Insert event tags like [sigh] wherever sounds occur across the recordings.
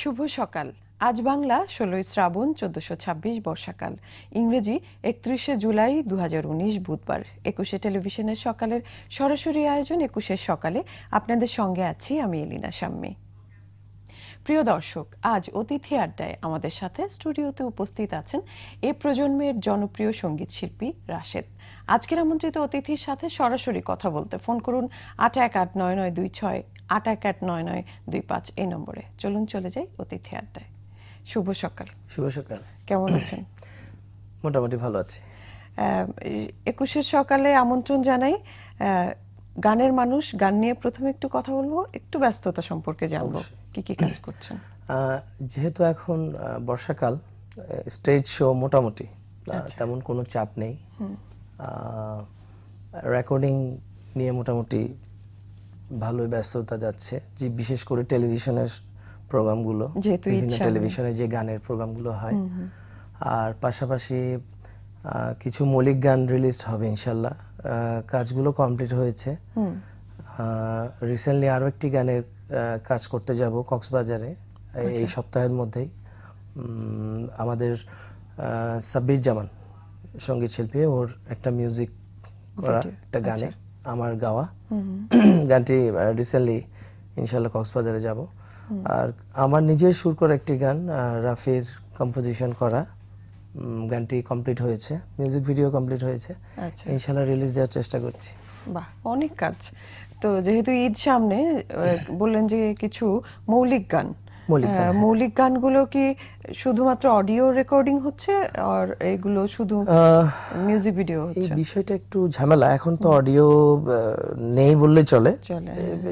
শুভ সকাল আজ বাংলা ষোলোই শ্রাবণ চোদ্দশো ছাব্বিশ বর্ষাকাল ইংরেজি একত্রিশে জুলাই দু বুধবার একুশে টেলিভিশনের সকালের সরাসরি আয়োজন একুশের সকালে আপনাদের সঙ্গে আছি আমি এলিনা সাম্মি প্রিয় দর্শক আজ অতিথি আড্ডায় আমাদের সাথে স্টুডিওতে উপস্থিত আছেন এ প্রজন্মের জনপ্রিয় সঙ্গীত শিল্পী রাশেদ আজকের আমন্ত্রিত অতিথির সাথে সরাসরি কথা বলতে ফোন করুন আট এক আট নয় নয় দুই ছয় আট এক আট নয় নয় দুই পাঁচ এই নম্বরে চলুন চলে যাই অতিথি আড্ডায় শুভ সকাল শুভ সকাল কেমন আছেন [coughs] মোটামুটি ভালো আছি একুশের সকালে আমন্ত্রণ জানাই গানের মানুষ গান নিয়ে প্রথমে একটু কথা বলবো একটু ব্যস্ততা সম্পর্কে জানবো কি কি কাজ করছেন [coughs] যেহেতু এখন বর্ষাকাল স্টেজ শো মোটামুটি আচ্ছা। তেমন কোনো চাপ নেই রেকর্ডিং নিয়ে মোটামুটি ভালোই ব্যস্ততা যাচ্ছে যে বিশেষ করে টেলিভিশনের প্রোগ্রামগুলো বিভিন্ন টেলিভিশনে যে গানের প্রোগ্রামগুলো হয় আর পাশাপাশি কিছু মৌলিক গান রিলিজ হবে ইনশাল্লাহ কাজগুলো কমপ্লিট হয়েছে রিসেন্টলি আরও একটি গানের কাজ করতে যাব কক্সবাজারে এই আচ্ছা। সপ্তাহের মধ্যেই আমাদের সাব্বির জামান সঙ্গীত শিল্পী ওর একটা মিউজিক করা একটা গানে আচ্ছা। আমার গাওয়া [clears throat] গানটি রিসেন্টলি ইনশাল্লাহ কক্সবাজারে যাব আর আমার নিজের সুর করা একটি গান রাফির কম্পোজিশন করা গানটি কমপ্লিট হয়েছে মিউজিক ভিডিও কমপ্লিট হয়েছে আচ্ছা। ইনশাল্লাহ রিলিজ দেওয়ার চেষ্টা করছি বাহ অনেক কাজ তো যেহেতু ঈদ সামনে বললেন যে কিছু মৌলিক গান মৌলিক গানগুলো কি শুধুমাত্র অডিও রেকর্ডিং হচ্ছে আর এগুলো শুধু মিউজিক ভিডিও হচ্ছে এই বিষয়টা একটু ঝামেলা এখন তো অডিও নেই বললে চলে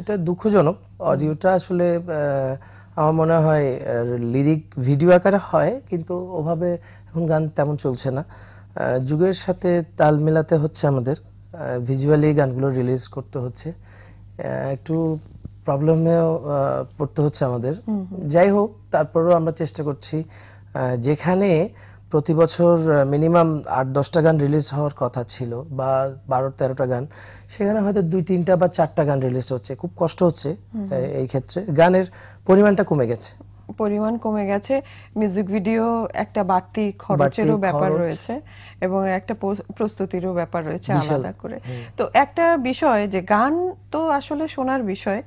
এটা দুঃখজনক অডিওটা আসলে আমার মনে হয় লিরিক ভিডিও আকারে হয় কিন্তু ওভাবে এখন গান তেমন চলছে না যুগের সাথে তাল মেলাতে হচ্ছে আমাদের ভিজুয়ালি গানগুলো রিলিজ করতে হচ্ছে একটু প্রবলেমেও পড়তে হচ্ছে আমাদের যাই হোক তারপরেও আমরা চেষ্টা করছি যেখানে প্রতি বছর মিনিমাম আট দশটা গান রিলিজ হওয়ার কথা ছিল বা বারো তেরোটা গান সেখানে হয়তো দুই তিনটা বা চারটা গান রিলিজ হচ্ছে খুব কষ্ট হচ্ছে এই ক্ষেত্রে গানের পরিমাণটা কমে গেছে পরিমাণ কমে গেছে মিউজিক ভিডিও একটা বাড়তি খরচেরও ব্যাপার রয়েছে এবং একটা প্রস্তুতিরও ব্যাপার রয়েছে আলাদা করে তো একটা বিষয় যে গান তো আসলে শোনার বিষয়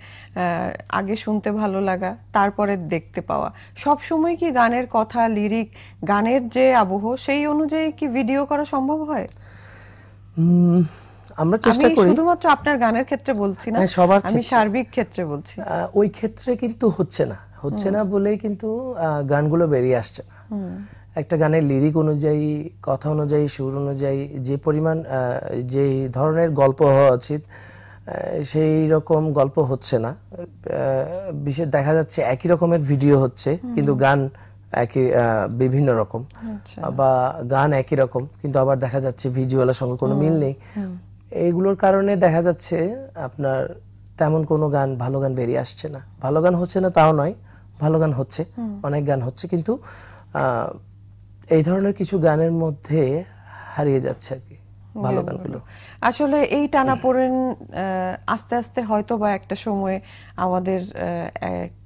আগে শুনতে ভালো লাগা তারপরে দেখতে পাওয়া সব সময় কি গানের কথা লিরিক গানের যে আবহ সেই অনুযায়ী কি ভিডিও করা সম্ভব হয় আমরা চেষ্টা করি শুধুমাত্র আপনার গানের ক্ষেত্রে বলছি না হ্যাঁ, আমি সার্বিক ক্ষেত্রে বলছি ওই ক্ষেত্রে কিন্তু হচ্ছে না হচ্ছে না বলেই কিন্তু গানগুলো বেরিয়ে আসছে না একটা গানের লিরিক অনুযায়ী কথা অনুযায়ী সুর অনুযায়ী যে পরিমাণ যে ধরনের গল্প হওয়া উচিত সেই রকম গল্প হচ্ছে না বিশেষ দেখা যাচ্ছে একই রকমের ভিডিও হচ্ছে কিন্তু গান একই বিভিন্ন রকম আচ্ছা। বা গান একই রকম কিন্তু আবার দেখা যাচ্ছে ভিজুয়ালের সঙ্গে কোনো মিল নেই এইগুলোর কারণে দেখা যাচ্ছে আপনার তেমন কোনো গান ভালো গান বেরিয়ে আসছে না ভালো গান হচ্ছে না তাও নয় ভালো গান হচ্ছে অনেক গান হচ্ছে কিন্তু এই ধরনের কিছু গানের মধ্যে হারিয়ে যাচ্ছে আর কি ভালো গানগুলো আসলে এই টানা পড়েন আস্তে আস্তে হয়তো বা একটা সময়ে আমাদের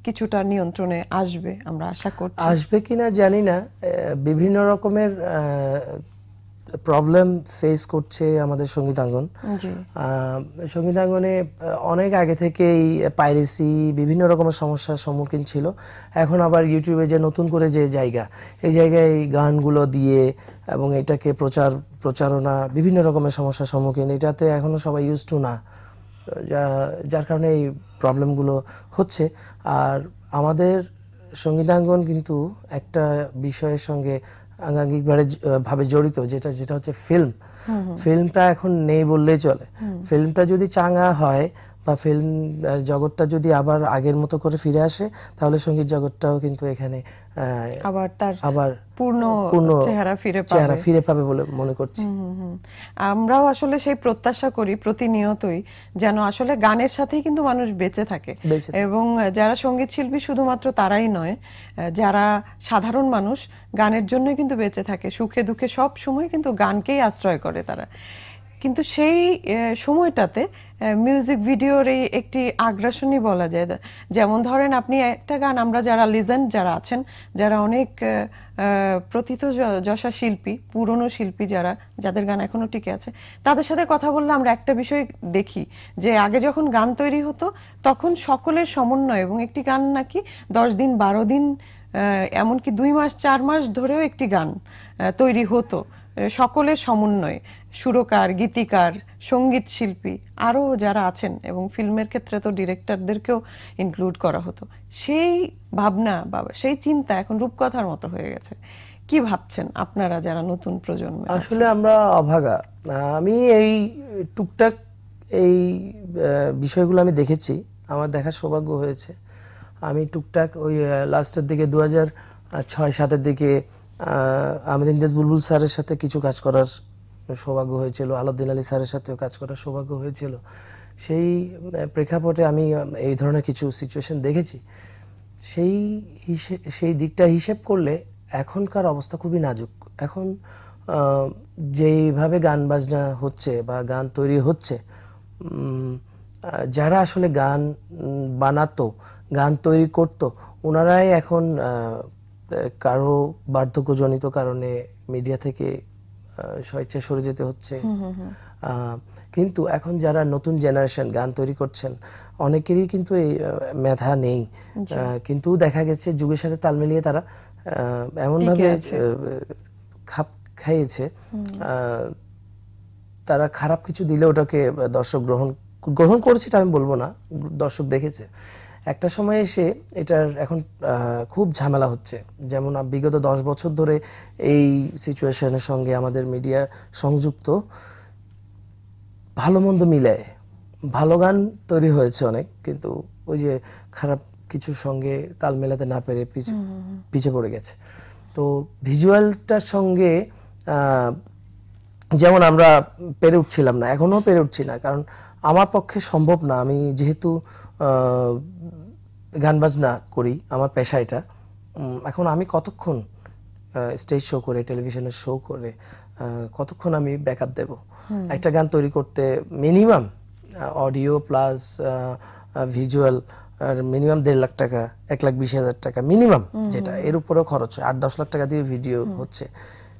কিছুটা নিয়ন্ত্রণে আসবে আমরা আশা করছি আসবে কিনা জানি না বিভিন্ন রকমের প্রবলেম ফেস করছে আমাদের সঙ্গীতাঙ্গন সঙ্গীতাঙ্গনে অনেক আগে থেকেই পাইরেসি বিভিন্ন রকমের সমস্যার সম্মুখীন ছিল এখন আবার ইউটিউবে যে নতুন করে যে জায়গা এই জায়গায় গানগুলো দিয়ে এবং এটাকে প্রচার প্রচারণা বিভিন্ন রকমের সমস্যার সম্মুখীন এটাতে এখনও সবাই ইউজ টু না যা যার কারণে এই প্রবলেমগুলো হচ্ছে আর আমাদের সঙ্গীতাঙ্গন কিন্তু একটা বিষয়ের সঙ্গে আঙ্গাঙ্গিকভাবে ভাবে জড়িত যেটা যেটা হচ্ছে ফিল্ম ফিল্মটা এখন নেই বললেই চলে ফিল্মটা যদি চাঙ্গা হয় বা ফিল্ম জগৎটা যদি আবার আগের মতো করে ফিরে আসে তাহলে সঙ্গীত জগৎটাও কিন্তু এখানে আবার তার আবার পূর্ণ চেহারা ফিরে পাবে চেহারা ফিরে পাবে বলে মনে করছি আমরাও আসলে সেই প্রত্যাশা করি প্রতিনিয়তই যেন আসলে গানের সাথেই কিন্তু মানুষ বেঁচে থাকে এবং যারা সঙ্গীত শিল্পী শুধুমাত্র তারাই নয় যারা সাধারণ মানুষ গানের জন্যই কিন্তু বেঁচে থাকে সুখে দুঃখে সব সময় কিন্তু গানকেই আশ্রয় করে তারা কিন্তু সেই সময়টাতে মিউজিক ভিডিওর এই একটি আগ্রাসনই বলা যায় যেমন ধরেন আপনি একটা গান আমরা যারা লিজেন্ড যারা আছেন যারা অনেক প্রথিত যশা শিল্পী পুরনো শিল্পী যারা যাদের গান এখনো টিকে আছে তাদের সাথে কথা বললে আমরা একটা বিষয় দেখি যে আগে যখন গান তৈরি হতো তখন সকলের সমন্বয় এবং একটি গান নাকি দশ দিন বারো দিন এমনকি দুই মাস চার মাস ধরেও একটি গান তৈরি হতো সকলের সমন্বয় সুরকার গীতিকার সঙ্গীত শিল্পী আরও যারা আছেন এবং ফিল্মের ক্ষেত্রে তো ডিরেক্টরদেরকেও ইনক্লুড করা হতো সেই ভাবনা বা সেই চিন্তা এখন রূপকথার মতো হয়ে গেছে কি ভাবছেন আপনারা যারা নতুন প্রজন্ম আসলে আমরা অভাগা আমি এই টুকটাক এই বিষয়গুলো আমি দেখেছি আমার দেখার সৌভাগ্য হয়েছে আমি টুকটাক ওই লাস্টের দিকে দু হাজার ছয় সাতের দিকে আমাদের ইন্দেশ বুলবুল স্যারের সাথে কিছু কাজ করার সৌভাগ্য হয়েছিল আলাউদ্দিন আলী স্যারের সাথেও কাজ করার সৌভাগ্য হয়েছিল সেই প্রেক্ষাপটে আমি এই ধরনের কিছু সিচুয়েশন দেখেছি সেই সেই দিকটা হিসেব করলে এখনকার অবস্থা খুবই নাজুক এখন যেইভাবে গান বাজনা হচ্ছে বা গান তৈরি হচ্ছে যারা আসলে গান বানাতো গান তৈরি করত ওনারাই এখন কারো বার্ধক্যজনিত কারণে মিডিয়া থেকে স্বেচ্ছায় সরে যেতে হচ্ছে কিন্তু এখন যারা নতুন জেনারেশন গান তৈরি করছেন অনেকেরই কিন্তু এই মেধা নেই কিন্তু দেখা গেছে যুগের সাথে তাল মিলিয়ে তারা এমনভাবে খাপ খাইয়েছে তারা খারাপ কিছু দিলে ওটাকে দর্শক গ্রহণ গ্রহণ করেছে আমি বলবো না দর্শক দেখেছে একটা সময় এসে এটার এখন খুব ঝামেলা হচ্ছে যেমন বিগত দশ বছর ধরে এই সিচুয়েশনের সঙ্গে আমাদের মিডিয়া সংযুক্ত ভালো মন্দ মিলায় ভালো গান তৈরি হয়েছে অনেক কিন্তু ওই যে খারাপ কিছুর সঙ্গে তাল মেলাতে না পেরে পিছিয়ে পড়ে গেছে তো ভিজুয়ালটার সঙ্গে যেমন আমরা পেরে উঠছিলাম না এখনও পেরে উঠছি না কারণ আমার পক্ষে সম্ভব না আমি যেহেতু গান বাজনা করি আমার পেশা এটা এখন আমি কতক্ষণ স্টেজ শো করে টেলিভিশনে শো করে কতক্ষণ আমি ব্যাকআপ দেব একটা গান তৈরি করতে মিনিমাম অডিও প্লাস ভিজুয়াল আর মিনিমাম দেড় লাখ টাকা এক লাখ বিশ হাজার টাকা মিনিমাম যেটা এর উপরেও খরচ হয় আট দশ লাখ টাকা দিয়ে ভিডিও হচ্ছে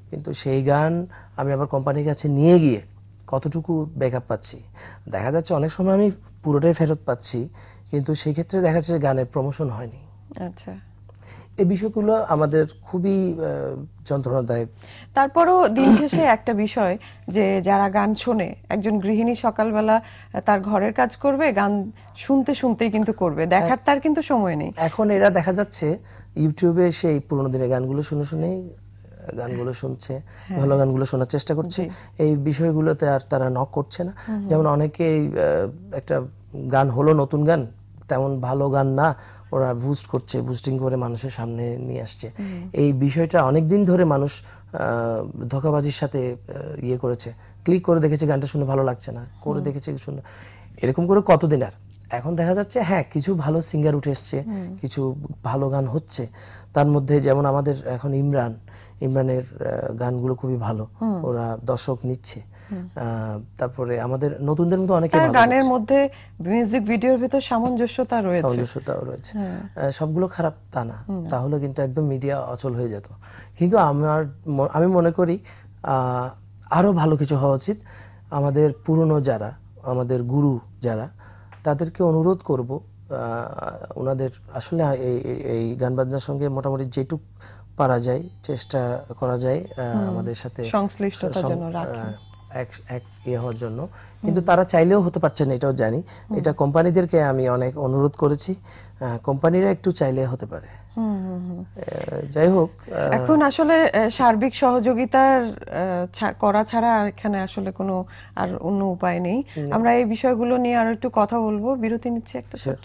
কিন্তু সেই গান আমি আবার কোম্পানির কাছে নিয়ে গিয়ে কতটুকু ব্যাকআপ পাচ্ছি দেখা যাচ্ছে অনেক সময় আমি পুরোটাই ফেরত পাচ্ছি কিন্তু সেক্ষেত্রে দেখা যাচ্ছে গানের প্রমোশন হয়নি আচ্ছা এই বিষয়গুলো আমাদের খুবই যন্ত্রণাদায়ক তারপরও দিন শেষে একটা বিষয় যে যারা গান শোনে একজন গৃহিণী সকালবেলা তার ঘরের কাজ করবে গান শুনতে শুনতেই কিন্তু করবে দেখার তার কিন্তু সময় নেই এখন এরা দেখা যাচ্ছে ইউটিউবে সেই পুরোনো দিনের গানগুলো শুনে শুনেই গানগুলো শুনছে হ্যাঁ। ভালো গানগুলো শোনার চেষ্টা করছে এই বিষয়গুলোতে আর তারা নক করছে না যেমন অনেকেই একটা গান হলো নতুন গান তেমন ভালো গান না ওরা বুস্ট করছে বুস্টিং করে মানুষের সামনে নিয়ে আসছে এই বিষয়টা অনেক দিন ধরে মানুষ ধোকাবাজির সাথে ইয়ে করেছে ক্লিক করে দেখেছে গানটা শুনে ভালো লাগছে না করে দেখেছে শুনে এরকম করে কতদিন আর এখন দেখা যাচ্ছে হ্যাঁ কিছু ভালো সিঙ্গার উঠে এসছে কিছু ভালো গান হচ্ছে তার মধ্যে যেমন আমাদের এখন ইমরান ইমরানের গানগুলো খুবই ভালো ওরা দর্শক নিচ্ছে তারপরে আমাদের নতুনদের মধ্যে অনেকে গানের মধ্যে মিউজিক ভিডিওর ভিতর সামঞ্জস্যতা রয়েছে সামঞ্জস্যতা রয়েছে হ্যাঁ। সবগুলো খারাপ তা না তাহলে কিন্তু একদম মিডিয়া অচল হয়ে যেত কিন্তু আমার আমি মনে করি আরো ভালো কিছু হওয়া উচিত আমাদের পুরনো যারা আমাদের গুরু যারা তাদেরকে অনুরোধ করব ওনাদের আসলে এই গান বাজনার সঙ্গে মোটামুটি যেটুক পারা যায় চেষ্টা করা যায় আমাদের সাথে সংশ্লিষ্টতা যেন রাখে এক ইয়ে হওয়ার জন্য কিন্তু তারা চাইলেও হতে পারছে না এটাও জানি এটা কোম্পানিদেরকে আমি অনেক অনুরোধ করেছি কোম্পানিরা একটু চাইলে হতে পারে যাই হোক এখন আসলে সার্বিক সহযোগিতার করা ছাড়া এখানে আসলে কোনো আর অন্য উপায় নেই আমরা এই বিষয়গুলো নিয়ে আরো একটু কথা বলবো বিরতি নিচ্ছি একটা ছোট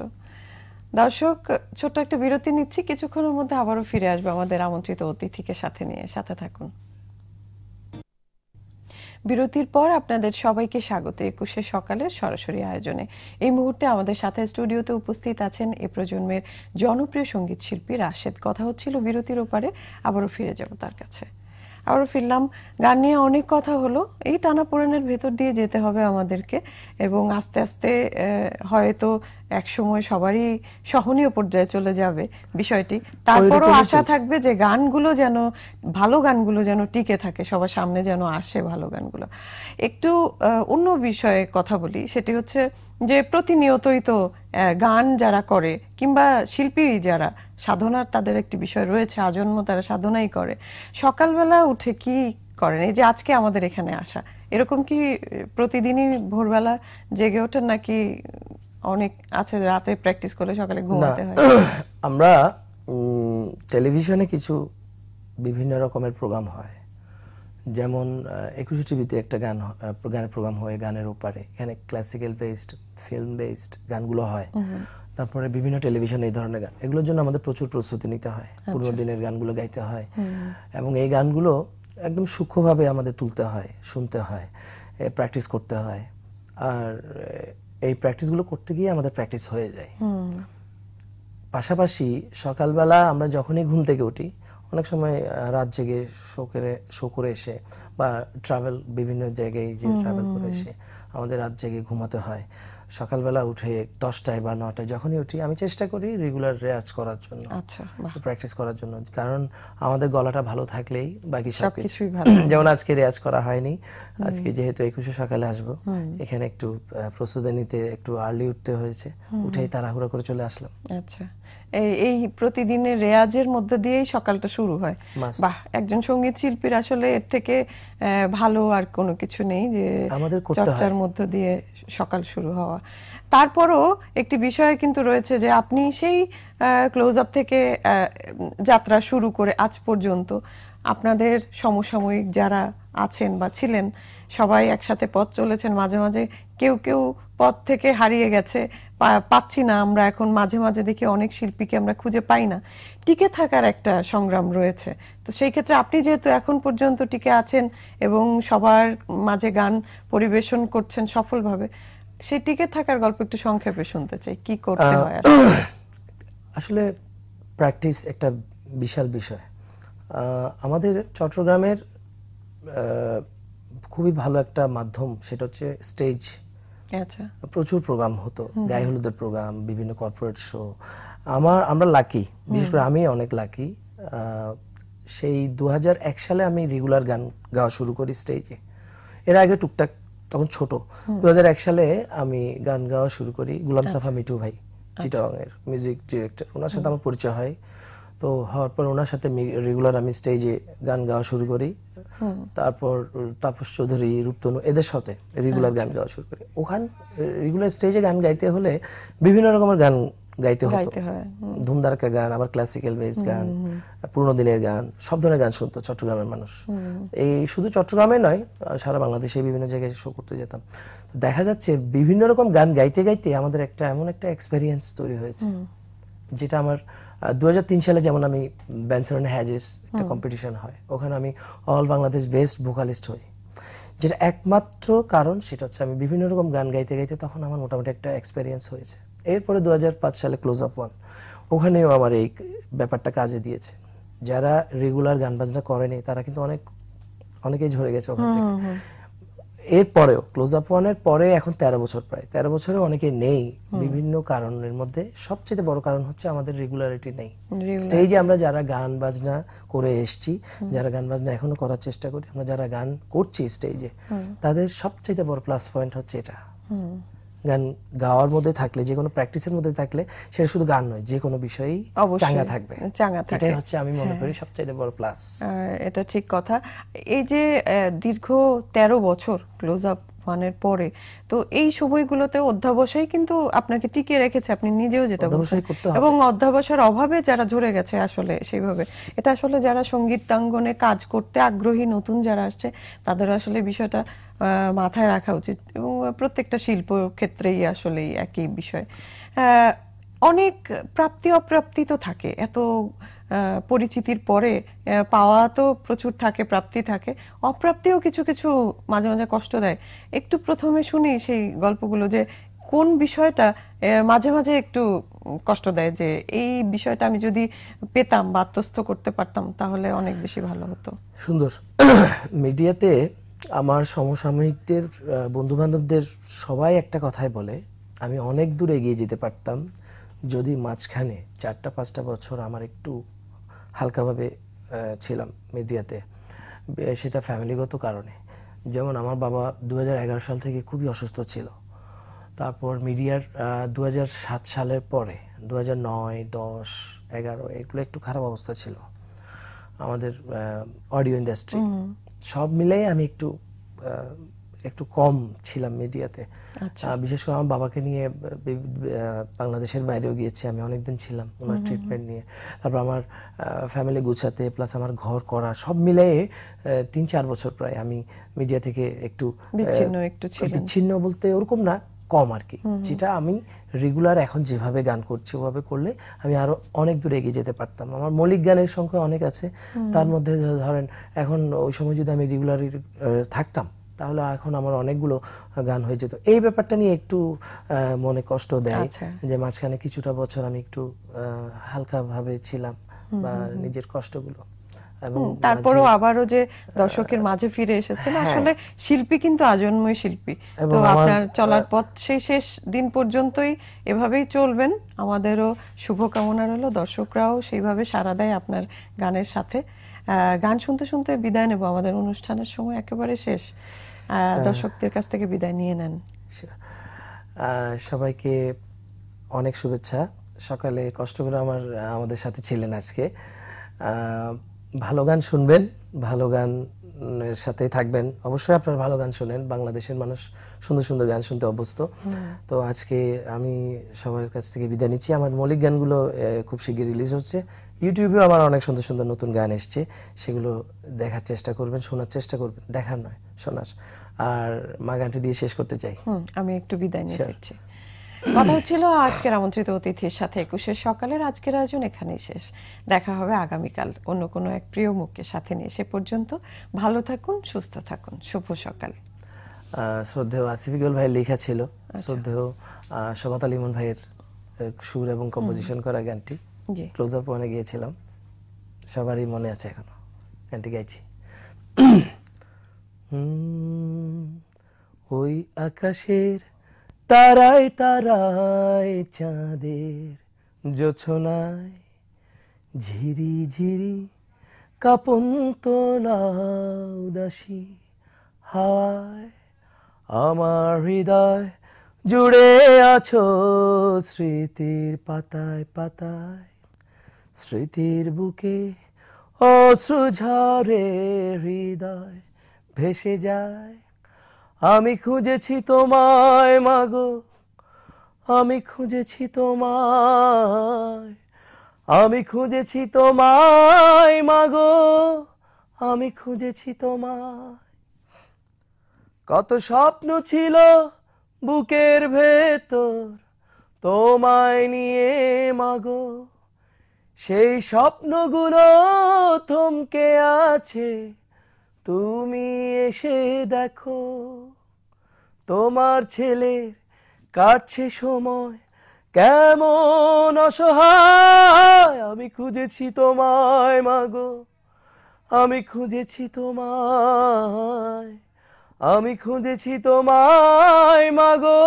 দর্শক ছোট্ট একটা বিরতি নিচ্ছি কিছুক্ষণের মধ্যে আবারও ফিরে আসবে আমাদের আমন্ত্রিত অতিথিকে সাথে নিয়ে সাথে থাকুন বিরতির পর আপনাদের সবাইকে স্বাগত একুশে সকালের সরাসরি আয়োজনে এই মুহূর্তে আমাদের সাথে স্টুডিওতে উপস্থিত আছেন এ প্রজন্মের জনপ্রিয় সঙ্গীত শিল্পী রাশেদ কথা হচ্ছিল বিরতির ওপারে আবারও ফিরে যাব তার কাছে আবার ফিরলাম গান নিয়ে অনেক কথা হলো এই টানা টানাপোড়েনের ভেতর দিয়ে যেতে হবে আমাদেরকে এবং আস্তে আস্তে হয়তো একসময় সবারই সহনীয় পর্যায়ে চলে যাবে বিষয়টি তারপরও আশা থাকবে যে গানগুলো যেন ভালো গানগুলো যেন টিকে থাকে সবার সামনে যেন আসে ভালো গানগুলো একটু অন্য বিষয়ে কথা বলি সেটি হচ্ছে যে প্রতিনিয়তই তো গান যারা করে কিংবা শিল্পী যারা সাধনার তাদের একটি বিষয় রয়েছে আজন্ম তারা সাধনাই করে সকালবেলা উঠে কি করেন এই যে আজকে আমাদের এখানে আসা এরকম কি প্রতিদিনই ভোরবেলা জেগে ওঠেন নাকি অনেক আছে রাতে প্র্যাকটিস করলে সকালে ঘুমাতে হয় [clears throat] আমরা টেলিভিশনে কিছু বিভিন্ন রকমের প্রোগ্রাম হয় যেমন একুশে টিভিতে একটা গান গানের প্রোগ্রাম হয় গানের উপরে এখানে ক্লাসিক্যাল বেসড ফিল্ম বেসড গানগুলো হয় তারপরে বিভিন্ন টেলিভিশন এই ধরনের গান এগুলোর জন্য আমাদের প্রচুর প্রস্তুতি নিতে হয় আচ্ছা। পুরোনো দিনের গানগুলো গাইতে হয় এবং এই গানগুলো একদম সূক্ষ্মভাবে আমাদের তুলতে হয় শুনতে হয় প্র্যাকটিস করতে হয় আর এই প্র্যাকটিসগুলো করতে গিয়ে আমাদের প্র্যাকটিস হয়ে যায় পাশাপাশি সকালবেলা আমরা যখনই ঘুম থেকে উঠি অনেক সময় রাত জেগে শো শো করে এসে বা ট্রাভেল বিভিন্ন জায়গায় যে ট্রাভেল করে এসে আমাদের রাত জেগে ঘুমাতে হয় সকালবেলা উঠে দশটায় বা নটায় যখনই উঠি আমি চেষ্টা করি রেগুলার রেয়াজ করার জন্য আচ্ছা প্র্যাকটিস করার জন্য কারণ আমাদের গলাটা ভালো থাকলেই বাকি সবকিছু [clears throat] যেমন আজকে রেয়াজ করা হয়নি আজকে যেহেতু একুশে সকালে আসবো এখানে একটু প্রস্তুতি নিতে একটু আর্লি উঠতে হয়েছে উঠেই তাড়াহুড়া করে চলে আসলাম আচ্ছা এই প্রতিদিনের রেয়াজের মধ্যে দিয়েই সকালটা শুরু হয় বাহ একজন সঙ্গীত শিল্পীর আসলে এর থেকে ভালো আর কোনো কিছু নেই যে আমাদের চর্চার মধ্য দিয়ে সকাল শুরু হওয়া তারপরও একটি বিষয় কিন্তু রয়েছে যে আপনি সেই ক্লোজ আপ থেকে যাত্রা শুরু করে আজ পর্যন্ত আপনাদের সমসাময়িক যারা আছেন বা ছিলেন সবাই একসাথে পথ চলেছেন মাঝে মাঝে কেউ কেউ পথ থেকে হারিয়ে গেছে পাচ্ছি না আমরা এখন মাঝে মাঝে দেখি অনেক শিল্পীকে আমরা খুঁজে পাই না টিকে থাকার একটা সংগ্রাম রয়েছে তো সেই ক্ষেত্রে আপনি যেহেতু এখন পর্যন্ত টিকে আছেন এবং সবার মাঝে গান পরিবেশন করছেন সফলভাবে সেই টিকে থাকার গল্প একটু সংক্ষেপে শুনতে চাই কি করতে হয় আসলে প্র্যাকটিস একটা বিশাল বিষয় আমাদের চট্টগ্রামের খুবই ভালো একটা মাধ্যম সেটা হচ্ছে স্টেজ আচ্ছা প্রচুর প্রোগ্রাম হতো গায়ে হলুদের প্রোগ্রাম বিভিন্ন কর্পোরেট শো আমার আমরা লাকি বিশেষ করে আমি অনেক লাকি সেই দু সালে আমি রেগুলার গান গাওয়া শুরু করি স্টেজে এর আগে টুকটাক তখন ছোট দু সালে আমি গান গাওয়া শুরু করি গুলাম আচ্ছা। সাফা মিঠু ভাই আচ্ছা। চিটাগংয়ের মিউজিক ডিরেক্টর ওনার সাথে আমার পরিচয় হয় তো হওয়ার পর ওনার সাথে রেগুলার আমি স্টেজে গান গাওয়া শুরু করি তারপর তাপস চৌধুরী রূপতনু এদের সাথে রেগুলার গান আচ্ছা। গাওয়া শুরু করি ওখান রেগুলার স্টেজে গান গাইতে হলে বিভিন্ন রকমের গান গাইতে হতো ধুমধারকা গান আবার ক্লাসিক্যাল বেসড গান পুরনো দিনের গান সব ধরনের গান শুনতো চট্টগ্রামের মানুষ এই শুধু চট্টগ্রামে নয় সারা বাংলাদেশে বিভিন্ন জায়গায় শো করতে যেতাম দেখা যাচ্ছে বিভিন্ন রকম গান গাইতে গাইতে আমাদের একটা এমন একটা এক্সপেরিয়েন্স তৈরি হয়েছে যেটা আমার 2003 সালে যেমন আমি ব্যানসারন হ্যাজেস একটা কম্পিটিশন হয় ওখানে আমি অল বাংলাদেশ বেস্ট ভোকালিস্ট হই যেটা একমাত্র কারণ সেটা হচ্ছে আমি বিভিন্ন রকম গান গাইতে গাইতে তখন আমার মোটামুটি একটা এক্সপেরিয়েন্স হয়েছে এরপরে দু সালে ক্লোজ আপ ওয়ান ওখানেও আমার এই ব্যাপারটা কাজে দিয়েছে যারা রেগুলার গান বাজনা করেনি তারা কিন্তু অনেক অনেকেই ঝরে গেছে ওখান থেকে এর পরেও ক্লোজ আপ ওয়ানের পরে এখন তেরো বছর প্রায় তেরো বছরে অনেকে নেই বিভিন্ন কারণের মধ্যে সবচেয়ে বড় কারণ হচ্ছে আমাদের রেগুলারিটি নেই স্টেজে আমরা যারা গান বাজনা করে এসছি যারা গান বাজনা এখনো করার চেষ্টা করি আমরা যারা গান করছি স্টেজে তাদের সবচেয়ে বড় প্লাস পয়েন্ট হচ্ছে এটা গান গাওয়ার মধ্যে থাকলে যে কোনো প্র্যাকটিসের মধ্যে থাকলে সেটা শুধু গান নয় যে কোনো বিষয়েই চাঙ্গা থাকবে চাঙ্গা থাকে এটাই হচ্ছে আমি মনে হ্যাঁ। করি সবচেয়ে বড় প্লাস এটা ঠিক কথা এই যে দীর্ঘ 13 বছর ক্লোজ আপ ওয়ানের পরে তো এই সময়গুলোতে অধ্যাবসায় কিন্তু আপনাকে টিকিয়ে রেখেছে আপনি নিজেও যেটা বলছেন এবং অধ্যাবসায়ের অভাবে যারা ঝরে গেছে আসলে সেইভাবে এটা আসলে যারা সঙ্গীতাঙ্গনে কাজ করতে আগ্রহী নতুন যারা আসছে তাদের আসলে বিষয়টা মাথায় রাখা উচিত এবং প্রত্যেকটা শিল্প ক্ষেত্রেই আসলে একই বিষয় অনেক প্রাপ্তি অপ্রাপ্তি তো থাকে এত পরিচিতির পরে পাওয়া তো প্রচুর থাকে প্রাপ্তি থাকে অপ্রাপ্তিও কিছু কিছু মাঝে মাঝে কষ্ট দেয় একটু প্রথমে শুনি সেই গল্পগুলো যে কোন বিষয়টা মাঝে মাঝে একটু কষ্ট দেয় যে এই বিষয়টা আমি যদি পেতাম বা আত্মস্থ করতে পারতাম তাহলে অনেক বেশি ভালো হতো সুন্দর [coughs] মিডিয়াতে আমার সমসাময়িকদের বন্ধুবান্ধবদের সবাই একটা কথাই বলে আমি অনেক দূর এগিয়ে যেতে পারতাম যদি মাঝখানে চারটা পাঁচটা বছর আমার একটু হালকাভাবে ছিলাম মিডিয়াতে সেটা ফ্যামিলিগত কারণে যেমন আমার বাবা দু সাল থেকে খুবই অসুস্থ ছিল তারপর মিডিয়ার দু সালের পরে দু হাজার নয় দশ এগারো এগুলো একটু খারাপ অবস্থা ছিল আমাদের অডিও ইন্ডাস্ট্রি সব মিলেই আমি একটু একটু কম ছিলাম মিডিয়াতে আচ্ছা। বিশেষ করে আমার বাবাকে নিয়ে বাংলাদেশের বাইরেও গিয়েছি আমি অনেকদিন ছিলাম ওনার ট্রিটমেন্ট নিয়ে তারপর আমার ফ্যামিলি গুছাতে প্লাস আমার ঘর করা সব মিলিয়ে তিন চার বছর প্রায় আমি মিডিয়া থেকে একটু বিচ্ছিন্ন একটু বিচ্ছিন্ন বলতে ওরকম না কম আর কি যেটা আমি রেগুলার এখন যেভাবে গান করছি ওভাবে করলে আমি আরো অনেক দূরে এগিয়ে যেতে পারতাম আমার মৌলিক গানের সংখ্যা অনেক আছে তার মধ্যে ধরেন এখন ওই সময় যদি আমি রেগুলার থাকতাম তাহলে এখন আমার অনেকগুলো গান হয়ে যেত এই ব্যাপারটা নিয়ে একটু মনে কষ্ট দেয় আচ্ছা। যে মাঝখানে কিছুটা বছর আমি একটু হালকাভাবে ছিলাম বা নিজের কষ্টগুলো তারপরেও আবারও যে দর্শকের মাঝে ফিরে এসেছেন হ্যাঁ। আসলে শিল্পী কিন্তু আজন্মই শিল্পী তো আপনার চলার পথ সেই শেষ দিন পর্যন্তই এভাবেই চলবেন আমাদেরও শুভকামনা রইল দর্শকরাও সেইভাবে সাড়া দেয় আপনার গানের সাথে গান শুনতে শুনতে বিদায় নেব আমাদের অনুষ্ঠানের সময় একেবারে শেষ দর্শকদের কাছ থেকে বিদায় নিয়ে নেন সবাইকে অনেক শুভেচ্ছা সকালে কষ্ট করে আমার আমাদের সাথে ছিলেন আজকে ভালো গান শুনবেন ভালো গানের সাথে থাকবেন অবশ্যই আপনারা ভালো গান শোনেন বাংলাদেশের মানুষ সুন্দর সুন্দর গান শুনতে অভ্যস্ত তো আজকে আমি সবার কাছ থেকে বিদায় নিচ্ছি আমার মৌলিক গানগুলো খুব শীঘ্রই রিলিজ হচ্ছে ইউটিউবেও আমার অনেক সুন্দর সুন্দর নতুন গান এসছে সেগুলো দেখার চেষ্টা করবেন শোনার চেষ্টা করবেন দেখার নয় শোনার আর মা গানটি দিয়ে শেষ করতে চাই আমি একটু বিদায় নিয়ে কথা হচ্ছিল আজকের আমন্ত্রিত অতিথির সাথে একুশের সকালের আজকের আয়োজন এখানেই শেষ দেখা হবে আগামীকাল অন্য কোনো এক প্রিয় মুখকে সাথে নিয়ে সে পর্যন্ত ভালো থাকুন সুস্থ থাকুন শুভ সকাল শ্রদ্ধেয় আসিফিকুল ভাই ভাইয়ের লেখা ছিল আচ্ছা। শ্রদ্ধেয় সবাত আলী ভাইয়ের সুর এবং কম্পোজিশন করা গানটি ক্লোজ আপ ওয়ানে গিয়েছিলাম সবারই মনে আছে এখনো গানটি গাইছি [coughs] ওই আকাশের তারাই তারাই চাঁদের জোছনায় ঝিরি ঝিরি কাপন তোলা উদাসী হায় আমার হৃদয় জুড়ে আছো স্মৃতির পাতায় পাতায় স্মৃতির বুকে অসুঝরে হৃদয় ভেসে যায় আমি খুঁজেছি তোমায় মাগো আমি খুঁজেছি তোমায় আমি খুঁজেছি তোমায় মাগো আমি খুঁজেছি তোমায় কত স্বপ্ন ছিল বুকের ভেতর তোমায় নিয়ে মাগো সেই স্বপ্নগুলো থমকে আছে তুমি এসে দেখো তোমার ছেলের কাটছে সময় কেমন অসহায় আমি খুঁজেছি তোমায় মাগো আমি খুঁজেছি তোমায় আমি খুঁজেছি তোমায় মাগো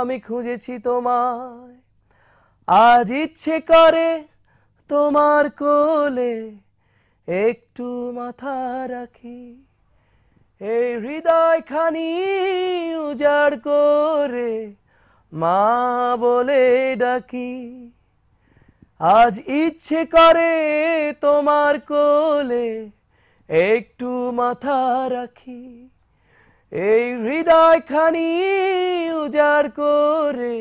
আমি খুঁজেছি তোমায় আজ ইচ্ছে করে তোমার কোলে একটু মাথা রাখি এই হৃদয় খানি উজাড় করে মা বলে ডাকি আজ ইচ্ছে করে তোমার কোলে একটু মাথা রাখি এই হৃদয় খানি উজাড় করে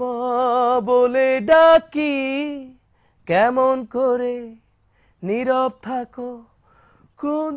মা বলে ডাকি কেমন করে নীরব থাকো কোন